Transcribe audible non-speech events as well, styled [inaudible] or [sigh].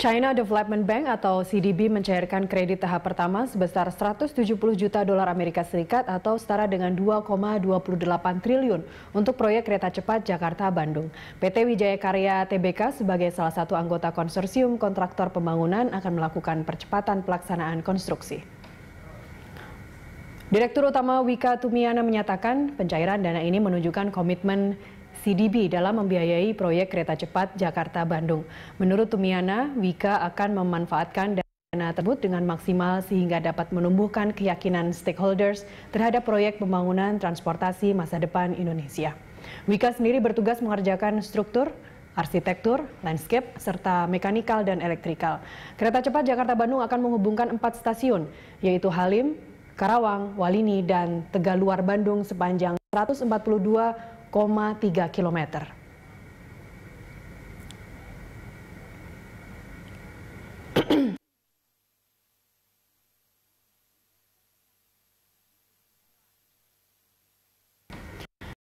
China Development Bank atau CDB mencairkan kredit tahap pertama sebesar 170 juta dolar Amerika Serikat atau setara dengan 2,28 triliun untuk proyek kereta cepat Jakarta-Bandung. PT Wijaya Karya TBK sebagai salah satu anggota konsorsium kontraktor pembangunan akan melakukan percepatan pelaksanaan konstruksi. Direktur Utama Wika Tumiana menyatakan pencairan dana ini menunjukkan komitmen CDB dalam membiayai proyek kereta cepat Jakarta-Bandung. Menurut Tumiana, Wika akan memanfaatkan dana tersebut dengan maksimal sehingga dapat menumbuhkan keyakinan stakeholders terhadap proyek pembangunan transportasi masa depan Indonesia. Wika sendiri bertugas mengerjakan struktur, arsitektur, landscape, serta mekanikal dan elektrikal. Kereta cepat Jakarta-Bandung akan menghubungkan empat stasiun, yaitu Halim, Karawang, Walini, dan Tegaluar Bandung sepanjang 142 4,3 km. [clears throat]